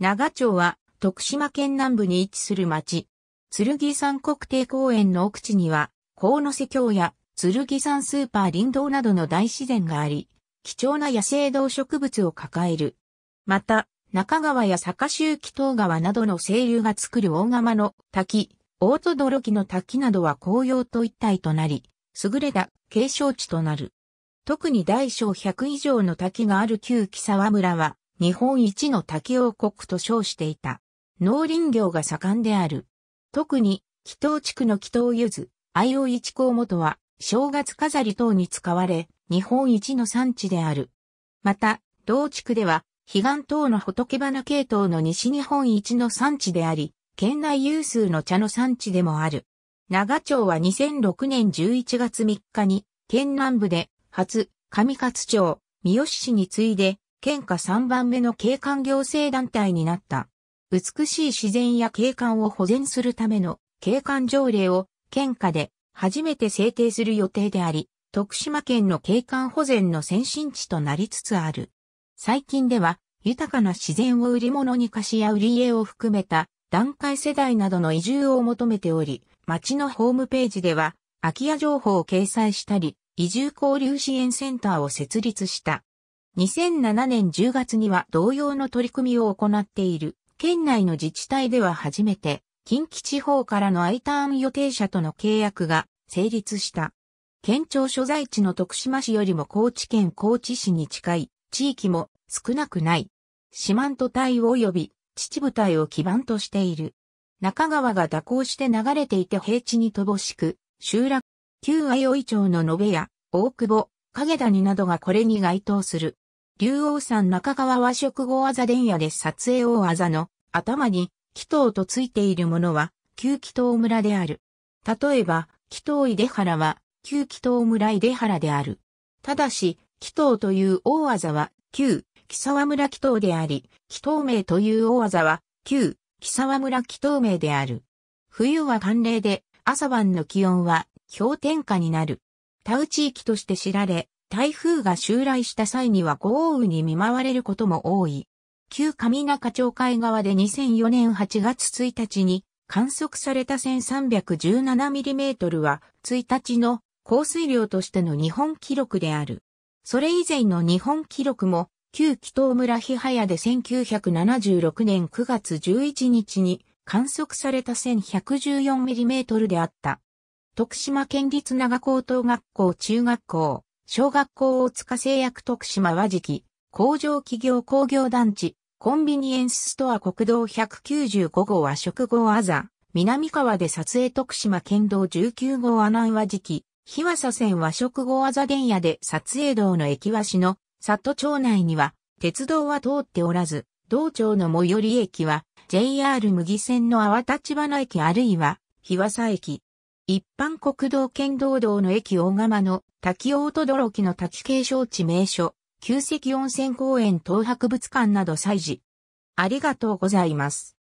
長町は徳島県南部に位置する町。剣山国定公園の奥地には、鴻瀬峡や剣山スーパー林道などの大自然があり、貴重な野生動植物を抱える。また、中川や坂周期等川などの清流が作る大釜の滝、大戸泥木の滝などは紅葉と一体となり、優れた景勝地となる。特に大小100以上の滝がある旧木沢村は、日本一の滝王国と称していた。農林業が盛んである。特に、紀頭地区の紀頭ゆず、愛生一高元は、正月飾り等に使われ、日本一の産地である。また、同地区では、彼岸等の仏花系統の西日本一の産地であり、県内有数の茶の産地でもある。長町は2006年11月3日に、県南部で、初、上勝町、三好市に次いで、県下3番目の景観行政団体になった。美しい自然や景観を保全するための景観条例を県下で初めて制定する予定であり、徳島県の景観保全の先進地となりつつある。最近では、豊かな自然を売り物に貸しや売り家を含めた、段階世代などの移住を求めており、町のホームページでは、空き家情報を掲載したり、移住交流支援センターを設立した。2007年10月には同様の取り組みを行っている。県内の自治体では初めて、近畿地方からの I ターン予定者との契約が成立した。県庁所在地の徳島市よりも高知県高知市に近い地域も少なくない。四万十隊及び秩父隊を基盤としている。中川が蛇行して流れていて平地に乏しく、集落、旧相生町の延べや大久保、影谷などがこれに該当する。竜王山中川和食後技伝夜で撮影大技の頭に祈祷とついているものは旧祈祷村である。例えば、祈祷井出原は旧祈祷村井出原である。ただし、祈祷という大技は旧木沢村祈祷であり、祈祷名という大技は旧木沢村祈祷名である。冬は寒冷で朝晩の気温は氷点下になる。田内域として知られ、台風が襲来した際には豪雨に見舞われることも多い。旧上中町海側で2004年8月1日に観測された 1317mm は1日の降水量としての日本記録である。それ以前の日本記録も旧紀東村日早で1976年9月11日に観測された 1114mm であった。徳島県立長高等学校中学校、小学校大塚製薬徳島和時期、工場企業工業団地、コンビニエンスストア国道195号和食後あざ、南川で撮影徳島県道19号阿南和時期、日和佐線和食後あざ電野で撮影道の駅和市の里町内には、鉄道は通っておらず、道庁の最寄り駅は、JR 麦線の淡立花駅あるいは、日和佐駅、一般国道県道道の駅大釜の滝大轟の滝継承地名所、旧石温泉公園東博物館など祭事。ありがとうございます。